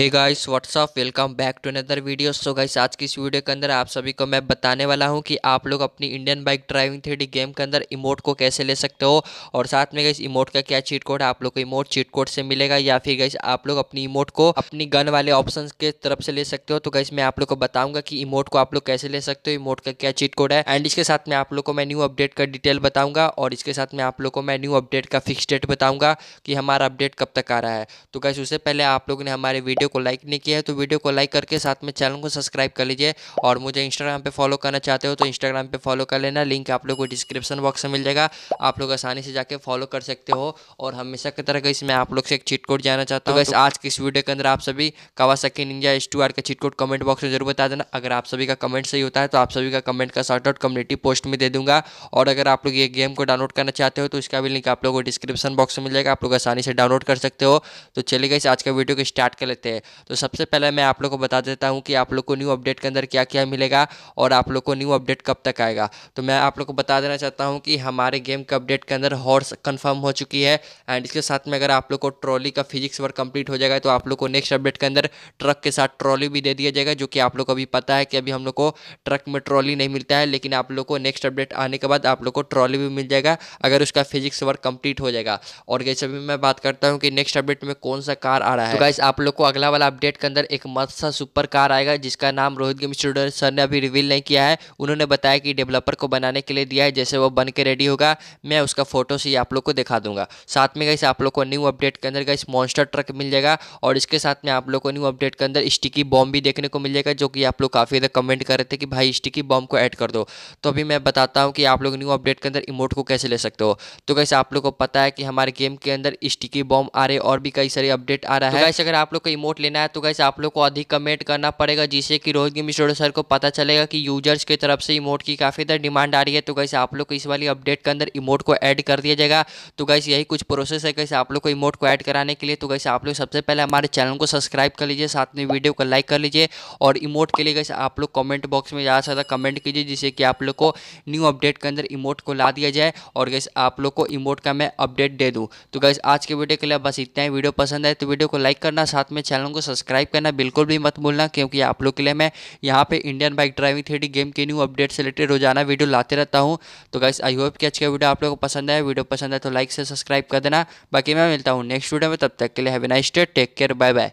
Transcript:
hey guys what's up welcome back to another video so guys आज की इस video के अंदर आप सभी को मैं बताने वाला हूं कि आप लोग अपनी Indian bike driving three game के अंदर इमोट को कैसे ले सकते हो और साथ में गाइस इमोट का क्या चीट कोड आप लोग को इमोट चीट कोड से मिलेगा या फिर गाइस आप लोग अपनी इमोट को अपनी गन वाले ऑप्शन के तरफ से ले सकते हो तो गाइस मैं आप लोग को बताऊंगा कि इमोट को आप लोग कैसे ले सकते हो इमोट का क्या चीट कोड है एंड इसके साथ में आप लोग को मैं न्यू अपडेट का डिटेल बताऊंगा और इसके साथ में आप लोग को मैं न्यू अपडेट का फिक्स डेट बताऊंगा कि हमारा अपडेट कब तक आ रहा है तो गाइस उससे पहले आप लोग ने हमारे वीडियो को लाइक नहीं किया है तो वीडियो को लाइक करके साथ में चैनल को सब्सक्राइब कर लीजिए और मुझे इंस्टाग्राम पर फॉलो करना चाहते हो तो इंस्टाग्राम पर फॉलो कर लेना लिंक आप लोग को डिस्क्रिप्शन बॉक्स में मिल जाएगा आप लोग आसानी से जाके फॉलो कर सकते हो और हमेशा की तरह गई मैं आप लोग से एक चीट कोड जाना चाहता हाँ, हूँ तो आज के इस वीडियो के अंदर आप सभी Kawasaki Ninja S two R का चीट कोड कमेंट बॉक्स में जरूर बता देना अगर आप सभी का कमेंट सही होता है तो आप सभी का कमेंट का शॉर्ट आउट कम्युनिटी पोस्ट में दे दूंगा और अगर आप लोग ये गेम को डाउनलोड करना चाहते हो तो इसका भी लिंक आप लोगों को डिस्क्रिप्शन बॉक्स में मिल जाएगा आप लोग आसानी से डाउनलोड कर सकते हो तो चलिए गए आज का वीडियो को स्टार्ट कर लेते हैं है तो सबसे पहले मैं आप लोग को बता देता हूँ कि आप लोग को न्यू अपडेट के अंदर क्या क्या मिलेगा और आप लोग को न्यू अपडेट कब तक आएगा तो मैं आप लोग को बता देना चाहता हूँ कि हमारे गेम के अपडेट के अंदर हॉर्स कन्फर्म हो चुकी है एंड इसके साथ में अगर आप लोग को ट्रॉली का फिजिक्स वर्क कम्प्लीट हो जाएगा तो आप लोग को नेक्स्ट अपडेट के अंदर ट्रक के साथ ट्रॉली भी दे दिया जाएगा जो कि आप लोग को अभी पता है कि अभी हम लोग को ट्रक में ट्रॉली नहीं मिलता है लेकिन आप लोग को नेक्स्ट अपडेट आने के बाद आप लोग को ट्रॉली भी मिल जाएगा अगर उसका फिजिक्स वर्क कंप्लीट हो जाएगा और जैसे अभी मैं बात करता हूँ कि नेक्स्ट अपडेट में कौन सा कार आ रहा है तो गाइस आप लोग को अगला अगला वाला अपडेट के अंदर एक मत्सा सुपर कार आएगा जिसका नाम रोहित गेम स्टूडियो सर ने अभी रिवील नहीं किया है उन्होंने बताया कि डेवलपर को बनाने के लिए दिया है जैसे वो बन के रेडी होगा मैं उसका फोटो से आप लोग को दिखा दूंगा साथ में गई आप लोग को न्यू अपडेट के अंदर गई मॉन्स्टर ट्रक मिल जाएगा और इसके साथ में आप लोग को न्यू अपडेट के अंदर स्टिकी बॉम्ब भी देखने को मिल जाएगा जो कि आप लोग काफ़ी ज़्यादा कमेंट कर रहे थे कि भाई स्टिकी बॉम्ब को ऐड कर दो तो अभी मैं बताता हूँ कि आप लोग न्यू अपडेट के अंदर इमोट को कैसे ले सकते हो तो कैसे आप लोग को पता है कि हमारे गेम के अंदर स्टिकी बॉम्ब आ रहे और भी कई सारे अपडेट आ रहा तो है अगर आप लोग को वोट लेना है तो कैसे आप लोग को अधिक कमेंट करना पड़ेगा जिससे कि रोहित गेम स्टोर सर को पता चलेगा कि यूजर्स की तरफ से इमोट की काफ़ी ज़्यादा डिमांड आ रही है तो कैसे आप लोग को इस वाली अपडेट के अंदर इमोट को ऐड कर दिया जाएगा तो गैस यही कुछ प्रोसेस है कैसे आप लोग को इमोट को ऐड कराने के लिए तो कैसे आप लोग सबसे पहले हमारे चैनल को सब्सक्राइब कर लीजिए साथ में वीडियो को लाइक कर लीजिए और इमोट के लिए कैसे आप लोग कमेंट बॉक्स में ज़्यादा से ज़्यादा कमेंट कीजिए जिससे कि आप लोग को न्यू अपडेट के अंदर इमोट को ला दिया जाए और कैसे आप लोग को इमोट का मैं अपडेट दे दूँ तो गैस आज के वीडियो के लिए बस इतना ही वीडियो पसंद आए तो वीडियो को लाइक करना साथ में चैनल चैनल को सब्सक्राइब करना बिल्कुल भी मत भूलना क्योंकि आप लोग के लिए मैं यहाँ पे Indian bike driving three game के न्यू अपडेट से रिलेटेड रोजाना वीडियो लाते रहता हूँ तो गाइस आई होप कि आज का वीडियो आप लोगों को पसंद आया वीडियो पसंद आए तो लाइक से सब्सक्राइब कर देना बाकी मैं मिलता हूँ नेक्स्ट वीडियो में तब तक के लिए have a nice day take care bye bye